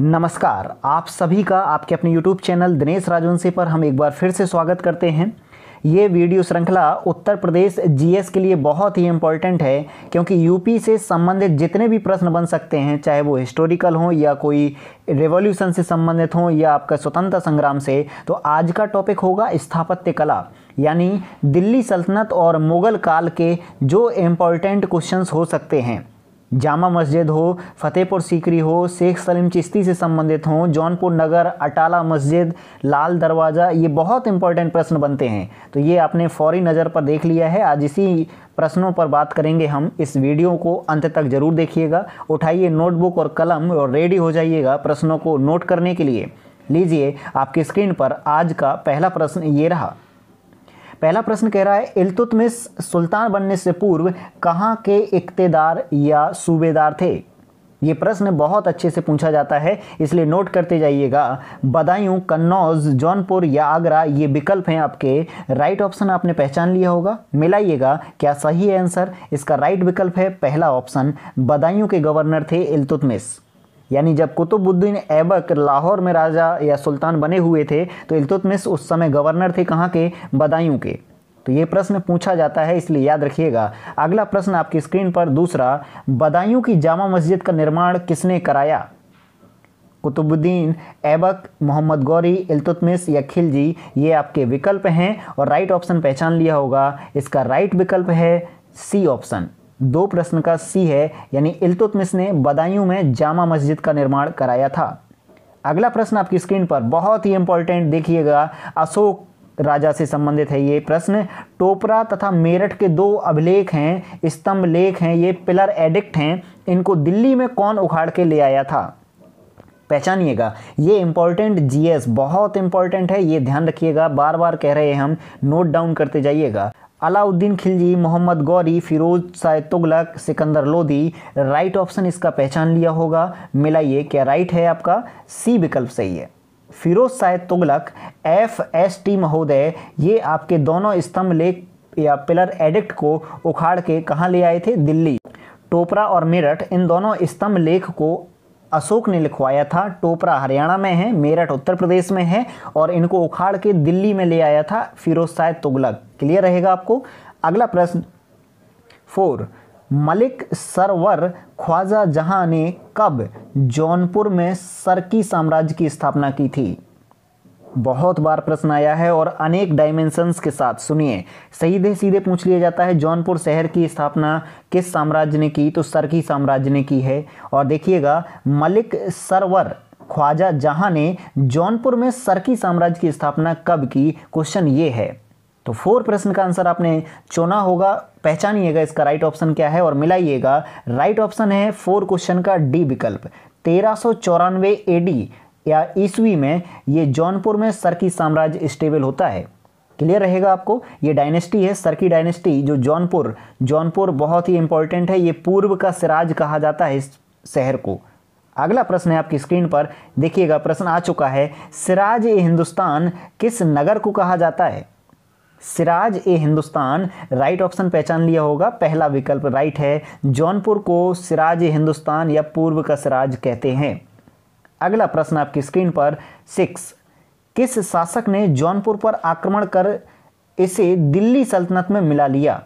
नमस्कार आप सभी का आपके अपने YouTube चैनल दिनेश राजवंशी पर हम एक बार फिर से स्वागत करते हैं ये वीडियो श्रृंखला उत्तर प्रदेश जीएस के लिए बहुत ही इम्पोर्टेंट है क्योंकि यूपी से संबंधित जितने भी प्रश्न बन सकते हैं चाहे वो हिस्टोरिकल हों या कोई रेवोल्यूशन से संबंधित हों या आपका स्वतंत्रता संग्राम से तो आज का टॉपिक होगा स्थापत्य कला यानी दिल्ली सल्तनत और मुग़ल काल के जो इम्पोर्टेंट क्वेश्चंस हो सकते हैं जामा मस्जिद हो फतेहपुर सीकरी हो शेख सलीम चिश्ती से संबंधित हों जौनपुर नगर अटाला मस्जिद लाल दरवाज़ा ये बहुत इंपॉर्टेंट प्रश्न बनते हैं तो ये आपने फौरी नज़र पर देख लिया है आज इसी प्रश्नों पर बात करेंगे हम इस वीडियो को अंत तक ज़रूर देखिएगा उठाइए नोटबुक और कलम और रेडी हो जाइएगा प्रश्नों को नोट करने के लिए लीजिए आपकी स्क्रीन पर आज का पहला प्रश्न ये रहा पहला प्रश्न कह रहा है इल्तुतमिस सुल्तान बनने से पूर्व कहाँ के इकतेदार या सूबेदार थे ये प्रश्न बहुत अच्छे से पूछा जाता है इसलिए नोट करते जाइएगा बदायूं कन्नौज जौनपुर या आगरा ये विकल्प हैं आपके राइट ऑप्शन आपने पहचान लिया होगा मिलाइएगा क्या सही है आंसर इसका राइट विकल्प है पहला ऑप्शन बदायूं के गवर्नर थे इल्तुतमिस यानी जब कुतुबुद्दीन ऐबक लाहौर में राजा या सुल्तान बने हुए थे तो इल्तुतमिस उस समय गवर्नर थे कहाँ के बदायूं के तो ये प्रश्न पूछा जाता है इसलिए याद रखिएगा अगला प्रश्न आपकी स्क्रीन पर दूसरा बदायूं की जामा मस्जिद का निर्माण किसने कराया कुतुबुद्दीन ऐबक मोहम्मद गौरी इल्तुतमिस या खिलजी ये आपके विकल्प हैं और राइट ऑप्शन पहचान लिया होगा इसका राइट विकल्प है सी ऑप्शन दो प्रश्न का सी है यानी इल्तुतमिस ने बदायूं में जामा मस्जिद का निर्माण कराया था अगला प्रश्न आपकी स्क्रीन पर बहुत ही इंपॉर्टेंट देखिएगा अशोक राजा से संबंधित है ये प्रश्न टोपरा तथा मेरठ के दो अभिलेख हैं स्तंभ लेख हैं ये पिलर एडिक्ट हैं इनको दिल्ली में कौन उखाड़ के ले आया था पहचानिएगा ये इम्पॉर्टेंट जीएस बहुत इंपॉर्टेंट है ये ध्यान रखिएगा बार बार कह रहे हैं हम नोट डाउन करते जाइएगा अलाउद्दीन खिलजी मोहम्मद गौरी फिरोज शाह तुगलक सिकंदर लोधी राइट ऑप्शन इसका पहचान लिया होगा मिलाइए क्या राइट है आपका सी विकल्प सही है Firoz Shah Tughlaq F S T महोदय ये आपके दोनों स्तंभ लेख या पिलर एडिक्ट को उखाड़ के कहाँ ले आए थे दिल्ली टोपरा और मेरठ इन दोनों स्तंभ लेख को अशोक ने लिखवाया था टोपरा हरियाणा में है मेरठ उत्तर प्रदेश में है और इनको उखाड़ के दिल्ली में ले आया था फिरोज शाह तुगलक क्लियर रहेगा आपको अगला प्रश्न फोर मलिक सरवर ख्वाजा जहां ने कब जौनपुर में सरकी साम्राज्य की स्थापना की थी बहुत बार प्रश्न आया है और अनेक डायमेंशंस के साथ सुनिए सीधे सीधे पूछ लिया जाता है जौनपुर शहर की स्थापना किस साम्राज्य ने की तो सरकी साम्राज्य ने की है और देखिएगा मलिक सरवर ख्वाजा जहां ने जौनपुर में सरकी साम्राज्य की स्थापना कब की क्वेश्चन ये है तो फोर प्रश्न का आंसर आपने चुना होगा पहचानिएगा इसका राइट ऑप्शन क्या है और मिलाइएगा राइट ऑप्शन है फोर क्वेश्चन का डी विकल्प तेरह सौ चौरानवे ए डी या ईस्वी में ये जौनपुर में सरकी साम्राज्य स्टेबल होता है क्लियर रहेगा आपको ये डायनेस्टी है सरकी डायनेस्टी जो जौनपुर जौनपुर बहुत ही इंपॉर्टेंट है ये पूर्व का सिराज कहा जाता है इस शहर को अगला प्रश्न है आपकी स्क्रीन पर देखिएगा प्रश्न आ चुका है सिराज ए हिंदुस्तान किस नगर को कहा जाता है सिराज ए हिंदुस्तान राइट ऑप्शन पहचान लिया होगा पहला विकल्प राइट है जौनपुर को सिराज ए हिंदुस्तान या पूर्व का सिराज कहते हैं अगला प्रश्न आपकी स्क्रीन पर सिक्स किस शासक ने जौनपुर पर आक्रमण कर इसे दिल्ली सल्तनत में मिला लिया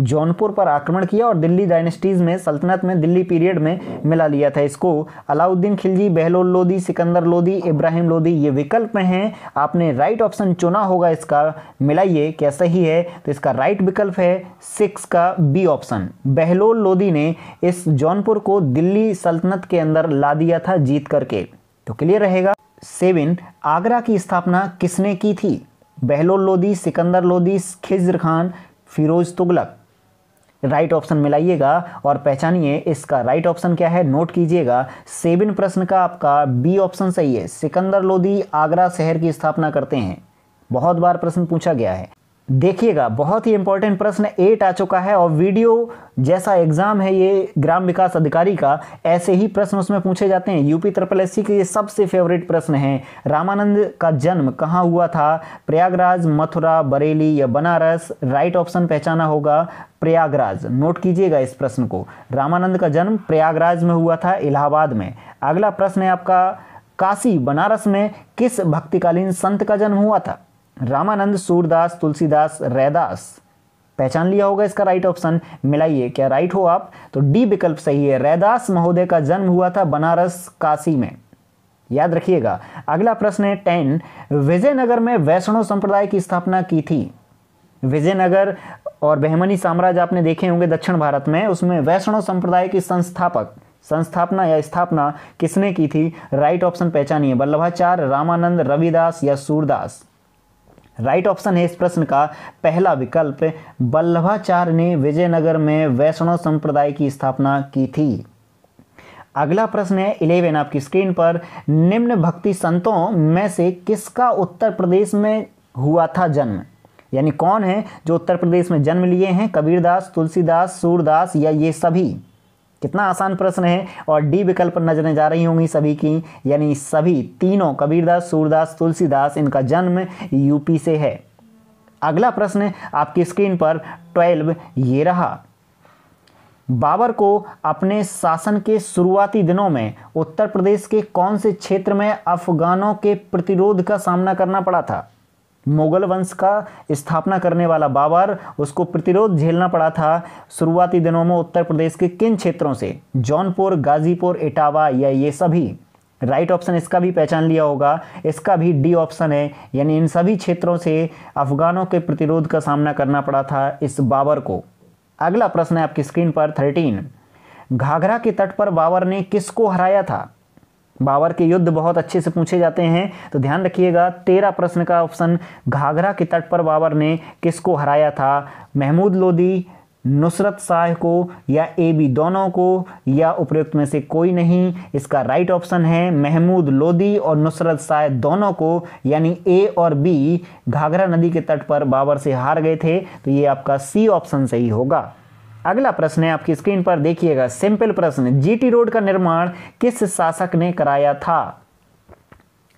जौनपुर पर आक्रमण किया और दिल्ली डायनेस्टीज़ में सल्तनत में दिल्ली पीरियड में मिला लिया था इसको अलाउद्दीन खिलजी बहलोल लोधी सिकंदर लोधी इब्राहिम लोधी ये विकल्प हैं आपने राइट ऑप्शन चुना होगा इसका मिलाइए क्या सही है तो इसका राइट विकल्प है सिक्स का बी ऑप्शन बहलोल लोधी ने इस जौनपुर को दिल्ली सल्तनत के अंदर ला दिया था जीत करके तो क्लियर रहेगा सेवन आगरा की स्थापना किसने की थी बहलोल लोधी सिकंदर लोधी खिजर खान फिरोज तुगलक राइट ऑप्शन मिलाइएगा और पहचानिए इसका राइट ऑप्शन क्या है नोट कीजिएगा सेविन प्रश्न का आपका बी ऑप्शन सही है सिकंदर लोदी आगरा शहर की स्थापना करते हैं बहुत बार प्रश्न पूछा गया है देखिएगा बहुत ही इंपॉर्टेंट प्रश्न एट आ चुका है और वीडियो जैसा एग्जाम है ये ग्राम विकास अधिकारी का ऐसे ही प्रश्न उसमें पूछे जाते हैं यूपी त्रिपल एस के ये सबसे फेवरेट प्रश्न हैं रामानंद का जन्म कहाँ हुआ था प्रयागराज मथुरा बरेली या बनारस राइट ऑप्शन पहचाना होगा प्रयागराज नोट कीजिएगा इस प्रश्न को रामानंद का जन्म प्रयागराज में हुआ था इलाहाबाद में अगला प्रश्न है आपका काशी बनारस में किस भक्तिकालीन संत का जन्म हुआ था रामानंद सूरदास तुलसीदास रैदास पहचान लिया होगा इसका राइट ऑप्शन मिलाइए क्या राइट हो आप तो डी विकल्प सही है रैदास महोदय का जन्म हुआ था बनारस काशी में याद रखिएगा अगला प्रश्न है टेन विजयनगर में वैष्णव संप्रदाय की स्थापना की थी विजयनगर और बहमनी साम्राज्य आपने देखे होंगे दक्षिण भारत में उसमें वैष्णव संप्रदाय की संस्थापक संस्थापना या स्थापना किसने की थी राइट ऑप्शन पहचानिए वल्लभाचार्य रामानंद रविदास या सूरदास राइट ऑप्शन है इस प्रश्न का पहला विकल्प वल्लभाचार्य ने विजयनगर में वैष्णव संप्रदाय की स्थापना की थी अगला प्रश्न है इलेवन आपकी स्क्रीन पर निम्न भक्ति संतों में से किसका उत्तर प्रदेश में हुआ था जन्म यानी कौन है जो उत्तर प्रदेश में जन्म लिए हैं कबीरदास तुलसीदास सूरदास या ये सभी कितना आसान प्रश्न है और डी विकल्प नजरें जा रही होंगी सभी की यानी सभी तीनों कबीरदास सूरदास तुलसीदास इनका जन्म यूपी से है अगला प्रश्न आपकी स्क्रीन पर ट्वेल्व ये रहा बाबर को अपने शासन के शुरुआती दिनों में उत्तर प्रदेश के कौन से क्षेत्र में अफगानों के प्रतिरोध का सामना करना पड़ा था मुगल वंश का स्थापना करने वाला बाबर उसको प्रतिरोध झेलना पड़ा था शुरुआती दिनों में उत्तर प्रदेश के किन क्षेत्रों से जौनपुर गाजीपुर इटावा या ये सभी राइट ऑप्शन इसका भी पहचान लिया होगा इसका भी डी ऑप्शन है यानी इन सभी क्षेत्रों से अफगानों के प्रतिरोध का सामना करना पड़ा था इस बाबर को अगला प्रश्न है आपकी स्क्रीन पर थर्टीन घाघरा के तट पर बाबर ने किसको हराया था बाबर के युद्ध बहुत अच्छे से पूछे जाते हैं तो ध्यान रखिएगा तेरह प्रश्न का ऑप्शन घाघरा के तट पर बाबर ने किसको हराया था महमूद लोदी नुसरत शाह को या ए बी दोनों को या उपयुक्त में से कोई नहीं इसका राइट ऑप्शन है महमूद लोदी और नुसरत शाह दोनों को यानी ए और बी घाघरा नदी के तट पर बाबर से हार गए थे तो ये आपका सी ऑप्शन सही होगा अगला प्रश्न है आपकी स्क्रीन पर देखिएगा सिंपल प्रश्न जीटी रोड का निर्माण किस शासक ने कराया था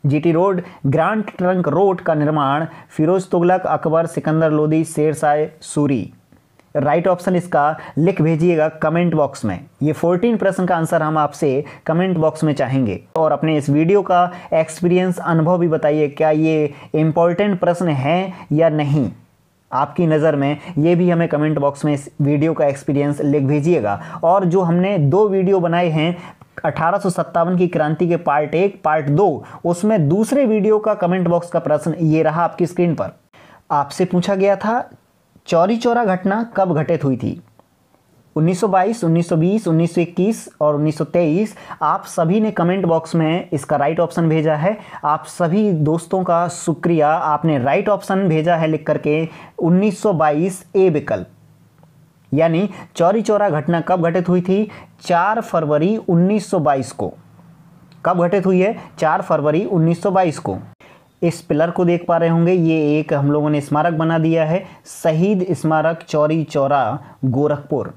GT road grand trunk road का निर्माण फिरोज तुगलक अकबर सिकंदर लोदी शेरशाह सूरी राइट ऑप्शन इसका लिख भेजिएगा कमेंट बॉक्स में ये 14 प्रश्न का आंसर हम आपसे कमेंट बॉक्स में चाहेंगे और अपने इस वीडियो का एक्सपीरियंस अनुभव भी बताइए क्या ये इंपॉर्टेंट प्रश्न है या नहीं आपकी नज़र में ये भी हमें कमेंट बॉक्स में इस वीडियो का एक्सपीरियंस लिख भेजिएगा और जो हमने दो वीडियो बनाए हैं अठारह की क्रांति के पार्ट एक पार्ट दो उसमें दूसरे वीडियो का कमेंट बॉक्स का प्रश्न ये रहा आपकी स्क्रीन पर आपसे पूछा गया था चौरी चौरा घटना कब घटित हुई थी उन्नीस 1920, 1921 और 1923 आप सभी ने कमेंट बॉक्स में इसका राइट ऑप्शन भेजा है आप सभी दोस्तों का शुक्रिया आपने राइट ऑप्शन भेजा है लिख करके 1922 ए विकल्प यानी चौरी चौरा घटना कब घटित हुई थी 4 फरवरी 1922 को कब घटित हुई है 4 फरवरी 1922 को इस पिलर को देख पा रहे होंगे ये एक हम लोगों ने स्मारक बना दिया है शहीद स्मारक चौरी चौरा गोरखपुर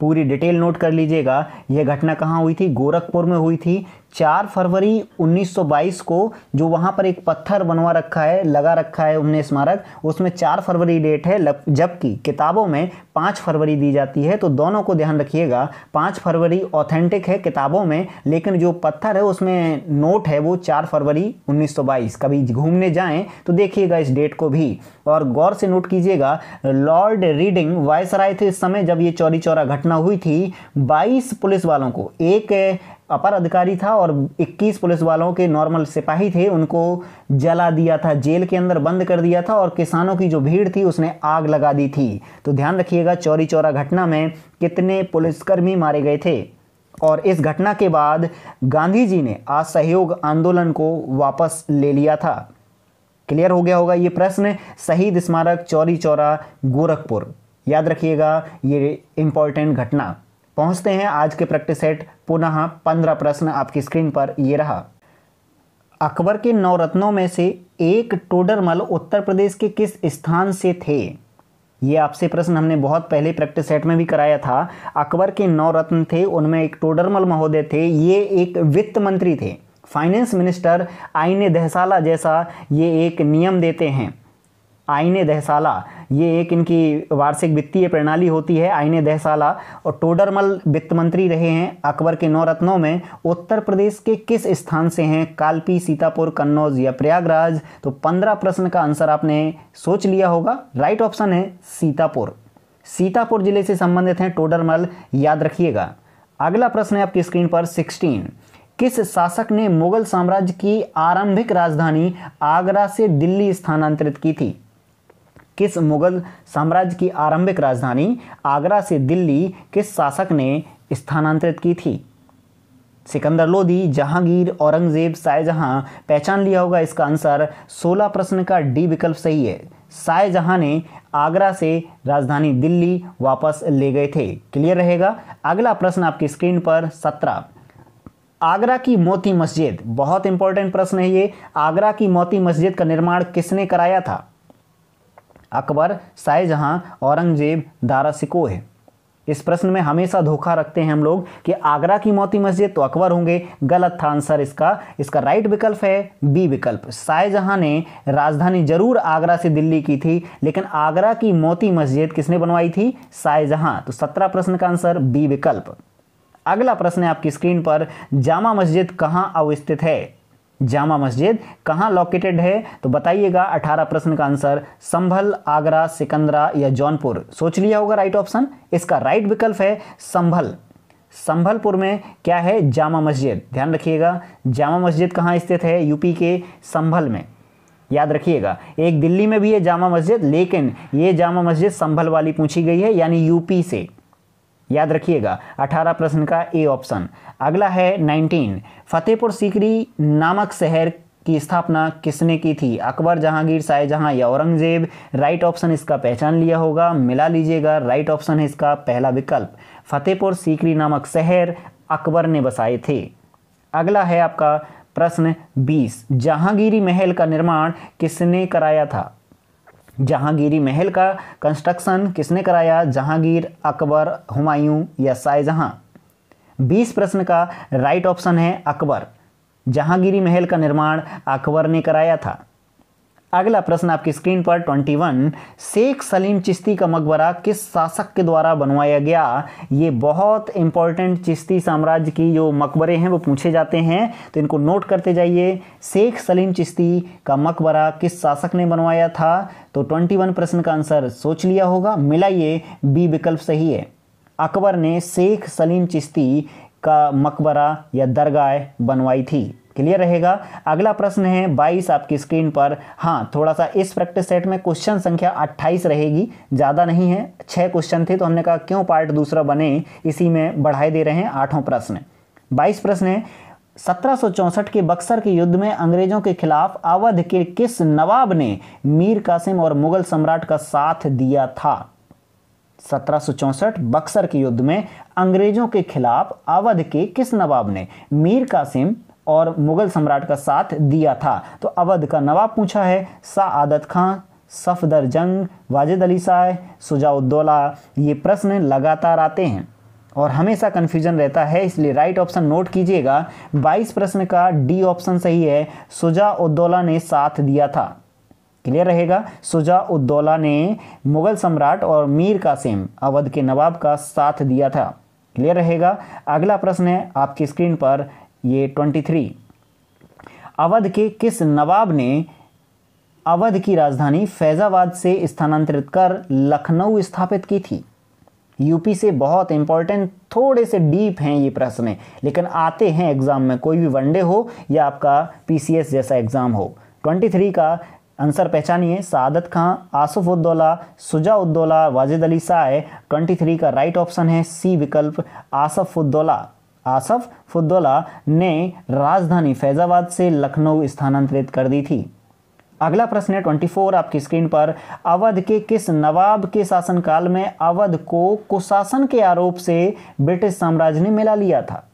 पूरी डिटेल नोट कर लीजिएगा यह घटना कहाँ हुई थी गोरखपुर में हुई थी चार फरवरी 1922 को जो वहाँ पर एक पत्थर बनवा रखा है लगा रखा है उन्हें स्मारक उसमें चार फरवरी डेट है जबकि किताबों में पाँच फरवरी दी जाती है तो दोनों को ध्यान रखिएगा पाँच फरवरी ऑथेंटिक है किताबों में लेकिन जो पत्थर है उसमें नोट है वो चार फरवरी 1922 कभी घूमने जाएं तो देखिएगा इस डेट को भी और गौर से नोट कीजिएगा लॉर्ड रीडिंग वायसराय थे इस समय जब ये चौरी चौरा घटना घटना हुई थी 22 पुलिस वालों को एक अपर अधिकारी था और 21 पुलिस वालों के नॉर्मल सिपाही थे उनको जला दिया था जेल के अंदर बंद कर दिया था और किसानों की जो भीड़ थी उसने आग लगा दी थी तो ध्यान रखिएगा चौरी चौरा घटना में कितने पुलिसकर्मी मारे गए थे और इस घटना के बाद गांधी जी ने असहयोग आंदोलन को वापस ले लिया था क्लियर हो गया होगा ये प्रश्न शहीद स्मारक चौरी चौरा गोरखपुर याद रखिएगा ये इंपॉर्टेंट घटना पहुंचते हैं आज के प्रैक्टिस सेट पुनः पंद्रह प्रश्न आपकी स्क्रीन पर ये रहा अकबर के नवरत्नों में से एक टोडरमल उत्तर प्रदेश के किस स्थान से थे ये आपसे प्रश्न हमने बहुत पहले प्रैक्टिस सेट में भी कराया था अकबर के नौ रत्न थे उनमें एक टोडरमल महोदय थे ये एक वित्त मंत्री थे फाइनेंस मिनिस्टर आईने दहसाला जैसा ये एक नियम देते हैं आईने दहसाला ये एक इनकी वार्षिक वित्तीय प्रणाली होती है आईने दहसाला और टोडरमल वित्त मंत्री रहे हैं अकबर के नौ रत्नों में उत्तर प्रदेश के किस स्थान से हैं कालपी सीतापुर कन्नौज या प्रयागराज तो पंद्रह प्रश्न का आंसर आपने सोच लिया होगा राइट ऑप्शन है सीतापुर सीतापुर जिले से संबंधित हैं टोडरमल याद रखिएगा अगला प्रश्न है आपकी स्क्रीन पर सिक्सटीन किस शासक ने मुगल साम्राज्य की आरंभिक राजधानी आगरा से दिल्ली स्थानांतरित की थी किस मुगल साम्राज्य की आरंभिक राजधानी आगरा से दिल्ली किस शासक ने स्थानांतरित की थी सिकंदर लोधी जहांगीर औरंगजेब शाहजहां पहचान लिया होगा इसका आंसर 16 प्रश्न का डी विकल्प सही है शाहजहां ने आगरा से राजधानी दिल्ली वापस ले गए थे क्लियर रहेगा अगला प्रश्न आपकी स्क्रीन पर सत्रह आगरा की मोती मस्जिद बहुत इंपॉर्टेंट प्रश्न है ये आगरा की मोती मस्जिद का निर्माण किसने कराया था अकबर शाहजहाँ औरंगजेब दारा सिकोह इस प्रश्न में हमेशा धोखा रखते हैं हम लोग कि आगरा की मोती मस्जिद तो अकबर होंगे गलत था आंसर इसका इसका राइट विकल्प है बी विकल्प शाहजहाँ ने राजधानी जरूर आगरा से दिल्ली की थी लेकिन आगरा की मोती मस्जिद किसने बनवाई थी शाहजहाँ तो सत्रह प्रश्न का आंसर बी विकल्प अगला प्रश्न है आपकी स्क्रीन पर जामा मस्जिद कहाँ अवस्थित है जामा मस्जिद कहाँ लोकेटेड है तो बताइएगा 18 प्रश्न का आंसर संभल आगरा सिकंदरा या जौनपुर सोच लिया होगा राइट ऑप्शन इसका राइट विकल्प है संभल संभलपुर में क्या है जामा मस्जिद ध्यान रखिएगा जामा मस्जिद कहाँ स्थित है यूपी के संभल में याद रखिएगा एक दिल्ली में भी है जामा मस्जिद लेकिन ये जामा मस्जिद संभल वाली पूछी गई है यानी यूपी से याद रखिएगा 18 प्रश्न का ए ऑप्शन अगला है 19 फतेहपुर सीकरी नामक शहर की स्थापना किसने की थी अकबर जहांगीर शाहजहां या औरंगजेब राइट ऑप्शन इसका पहचान लिया होगा मिला लीजिएगा राइट ऑप्शन है इसका पहला विकल्प फतेहपुर सीकरी नामक शहर अकबर ने बसाए थे अगला है आपका प्रश्न 20 जहांगीरी महल का निर्माण किसने कराया था जहांगीरी महल का कंस्ट्रक्शन किसने कराया जहांगीर अकबर हुमायूं या शाहजहां बीस प्रश्न का राइट ऑप्शन है अकबर जहांगीरी महल का निर्माण अकबर ने कराया था अगला प्रश्न आपकी स्क्रीन पर 21 शेख सलीम चिश्ती का मकबरा किस शासक के द्वारा बनवाया गया ये बहुत इंपॉर्टेंट चिश्ती साम्राज्य की जो मकबरे हैं वो पूछे जाते हैं तो इनको नोट करते जाइए शेख सलीम चिश्ती का मकबरा किस शासक ने बनवाया था तो 21 प्रश्न का आंसर सोच लिया होगा मिलाइए बी विकल्प सही है अकबर ने शेख सलीम चिश्ती का मकबरा या दरगाह बनवाई थी क्लियर रहेगा अगला प्रश्न है बाईस आपकी स्क्रीन पर हाँ थोड़ा सा इस प्रैक्टिस सेट में क्वेश्चन संख्या अट्ठाईस रहेगी ज़्यादा नहीं है छः क्वेश्चन थे तो हमने कहा क्यों पार्ट दूसरा बने इसी में बढ़ाई दे रहे हैं आठों प्रश्न बाईस प्रश्न है 1764 के बक्सर के युद्ध में अंग्रेजों के खिलाफ अवध के किस नवाब ने मीर कासिम और मुगल सम्राट का साथ दिया था 1764 बक्सर के युद्ध में अंग्रेजों के खिलाफ अवध के किस नवाब ने मीर कासिम और मुग़ल सम्राट का साथ दिया था तो अवध का नवाब पूछा है आदत खां सफदर जंग वाजिद अली साय सुजाउद्दौला ये प्रश्न लगातार आते हैं और हमेशा कन्फ्यूजन रहता है इसलिए राइट ऑप्शन नोट कीजिएगा 22 प्रश्न का डी ऑप्शन सही है सुजा उद्दौला ने साथ दिया था क्लियर रहेगा सुजा उद्दौला ने मुग़ल सम्राट और मीर कासिम अवध के नवाब का साथ दिया था क्लियर रहेगा अगला प्रश्न है आपकी स्क्रीन पर ये ट्वेंटी थ्री अवध के किस नवाब ने अवध की राजधानी फैज़ाबाद से स्थानांतरित कर लखनऊ स्थापित की थी यूपी से बहुत इंपॉर्टेंट थोड़े से डीप हैं ये प्रश्न लेकिन आते हैं एग्ज़ाम में कोई भी वनडे हो या आपका पीसीएस जैसा एग्ज़ाम हो 23 का आंसर पहचानिए सादत खां आसफ उद्दौला सुजा उद्दौला वाजिद अली साय 23 का राइट ऑप्शन है सी विकल्प आसफ उद्दौला आसफ फुद्दोला ने राजधानी फैज़ाबाद से लखनऊ स्थानांतरित कर दी थी अगला प्रश्न है फोर आपकी स्क्रीन पर अवध के किस नवाब के शासनकाल में अवध को कुशासन के आरोप से ब्रिटिश साम्राज्य ने मिला लिया था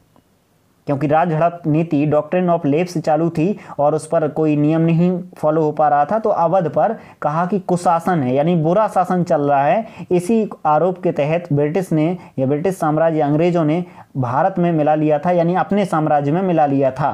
क्योंकि राज हड़प नीति डॉक्ट्रिन ऑफ लेप से चालू थी और उस पर कोई नियम नहीं फॉलो हो पा रहा था तो अवध पर कहा कि कुशासन है यानी बुरा शासन चल रहा है इसी आरोप के तहत ब्रिटिश ने या ब्रिटिश साम्राज्य अंग्रेजों ने भारत में मिला लिया था यानी अपने साम्राज्य में मिला लिया था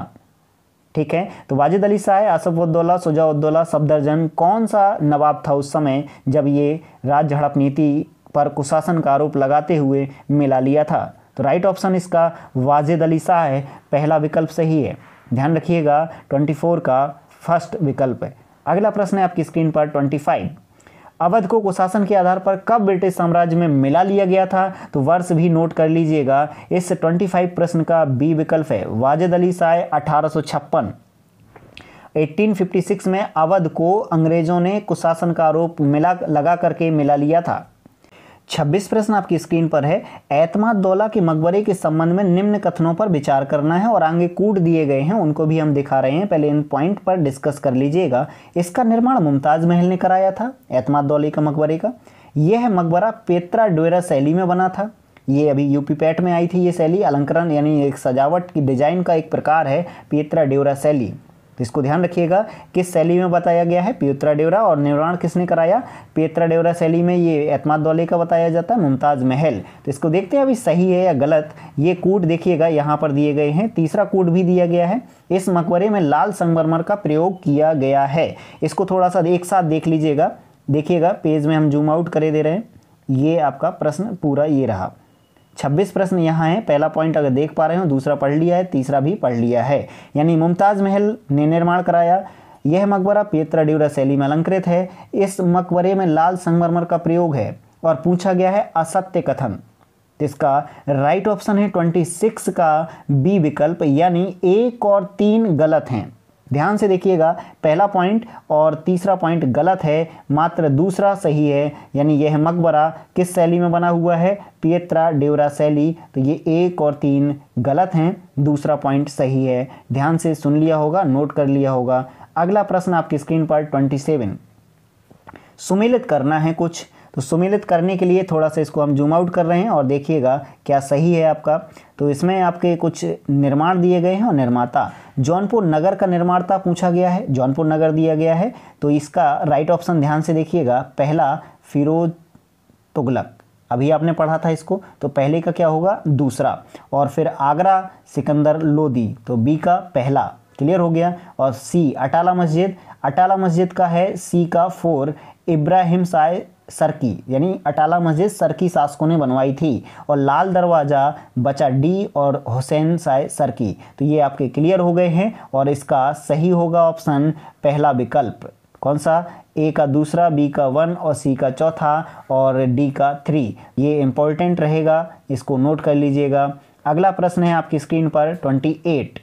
ठीक है तो वाजिद अली शाह आसफ़ुद्दौला सुजाउद्दौला सफदरजन कौन सा नवाब था उस समय जब ये राज हड़प नीति पर कुशासन का आरोप लगाते हुए मिला लिया था तो राइट ऑप्शन इसका वाजिद अली शाह है पहला विकल्प सही है ध्यान रखिएगा 24 का फर्स्ट विकल्प है अगला प्रश्न है आपकी स्क्रीन पर 25 अवध को कुशासन के आधार पर कब ब्रिटिश साम्राज्य में मिला लिया गया था तो वर्ष भी नोट कर लीजिएगा इस 25 प्रश्न का बी विकल्प है वाजिद अली शाह अठारह 1856 में अवध को अंग्रेजों ने कुशासन का आरोप मिला लगा करके मिला लिया था छब्बीस प्रश्न आपकी स्क्रीन पर है एतमाद दौला के मकबरे के संबंध में निम्न कथनों पर विचार करना है और आगे कूट दिए गए हैं उनको भी हम दिखा रहे हैं पहले इन पॉइंट पर डिस्कस कर लीजिएगा इसका निर्माण मुमताज़ महल ने कराया था एतमाद दौले के मकबरे का यह मकबरा पेत्रा डोरा शैली में बना था ये अभी यूपी पैट में आई थी ये शैली अलंकरण यानी एक सजावट की डिजाइन का एक प्रकार है पेत्रा डोरा शैली तो इसको ध्यान रखिएगा किस शैली में बताया गया है पियोत्रा डेवरा और निर्माण किसने कराया पियोत्रा डेवरा शैली में ये एतमाद वाले का बताया जाता है मुमताज़ महल तो इसको देखते हैं अभी सही है या गलत ये कूट देखिएगा यहाँ पर दिए गए हैं तीसरा कूट भी दिया गया है इस मकबरे में लाल संगमरमर का प्रयोग किया गया है इसको थोड़ा सा एक साथ देख लीजिएगा देखिएगा पेज में हम जूम आउट करे दे रहे हैं ये आपका प्रश्न पूरा ये रहा छब्बीस प्रश्न यहाँ हैं पहला पॉइंट अगर देख पा रहे हो दूसरा पढ़ लिया है तीसरा भी पढ़ लिया है यानी मुमताज़ महल ने निर्माण कराया यह मकबरा पेत्रा ड्यूरा शैली में अलंकृत है इस मकबरे में लाल संगमरमर का प्रयोग है और पूछा गया है असत्य कथन इसका राइट ऑप्शन है 26 का बी विकल्प यानी एक और तीन गलत हैं ध्यान से देखिएगा पहला पॉइंट और तीसरा पॉइंट गलत है मात्र दूसरा सही है यानी यह मकबरा किस शैली में बना हुआ है पियत्रा डेवरा शैली तो ये एक और तीन गलत हैं दूसरा पॉइंट सही है ध्यान से सुन लिया होगा नोट कर लिया होगा अगला प्रश्न आपकी स्क्रीन पर ट्वेंटी सेवन सुमेलित करना है कुछ तो सुमिलित करने के लिए थोड़ा सा इसको हम जूम आउट कर रहे हैं और देखिएगा क्या सही है आपका तो इसमें आपके कुछ निर्माण दिए गए हैं और निर्माता जौनपुर नगर का निर्माता पूछा गया है जौनपुर नगर दिया गया है तो इसका राइट ऑप्शन ध्यान से देखिएगा पहला फिरोज तुगलक अभी आपने पढ़ा था इसको तो पहले का क्या होगा दूसरा और फिर आगरा सिकंदर लोदी तो बी का पहला क्लियर हो गया और सी अटाला मस्जिद अटाला मस्जिद का है सी का फोर इब्राहिम साय सरकी यानी अटाला मस्जिद सरकी शासकों ने बनवाई थी और लाल दरवाज़ा बचा डी और हुसैन साय सरकी तो ये आपके क्लियर हो गए हैं और इसका सही होगा ऑप्शन पहला विकल्प कौन सा ए का दूसरा बी का वन और सी का चौथा और डी का थ्री ये इम्पोर्टेंट रहेगा इसको नोट कर लीजिएगा अगला प्रश्न है आपकी स्क्रीन पर ट्वेंटी एट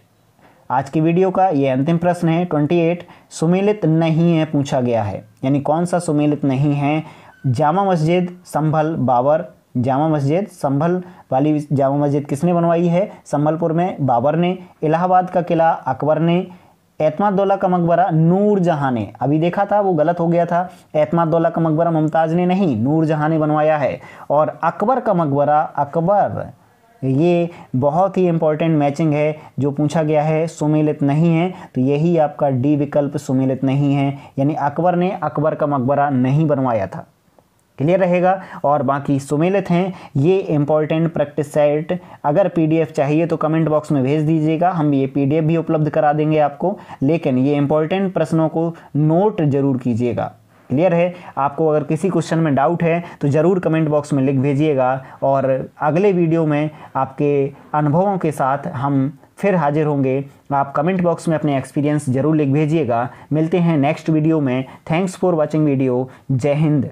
आज की वीडियो का ये अंतिम प्रश्न है ट्वेंटी एट सुमेलित नहीं है पूछा गया है यानी कौन सा सुमेलित नहीं है जामा मस्जिद संभल बाबर जामा मस्जिद संभल वाली जामा मस्जिद किसने बनवाई है संभलपुर में बाबर ने इलाहाबाद का किला अकबर ने एतमादौला का मकबरा नूर जहाँ ने अभी देखा था वो गलत हो गया था एतमादौला का मकबरा मुमताज़ ने नहीं नूर जहाँ ने बनवाया है और अकबर का मकबरा अकबर ये बहुत ही इम्पॉर्टेंट मैचिंग है जो पूछा गया है सुमेलित नहीं है तो यही आपका डी विकल्प सुमेलित नहीं है यानी अकबर ने अकबर का मकबरा नहीं बनवाया था क्लियर रहेगा और बाकी सुमेलित हैं ये इंपॉर्टेंट प्रैक्टिस सेट अगर पीडीएफ चाहिए तो कमेंट बॉक्स में भेज दीजिएगा हम ये पीडीएफ भी उपलब्ध करा देंगे आपको लेकिन ये इंपॉर्टेंट प्रश्नों को नोट जरूर कीजिएगा क्लियर है आपको अगर किसी क्वेश्चन में डाउट है तो ज़रूर कमेंट बॉक्स में लिख भेजिएगा और अगले वीडियो में आपके अनुभवों के साथ हम फिर हाजिर होंगे आप कमेंट बॉक्स में अपने एक्सपीरियंस ज़रूर लिख भेजिएगा मिलते हैं नेक्स्ट वीडियो में थैंक्स फॉर वॉचिंग वीडियो जय हिंद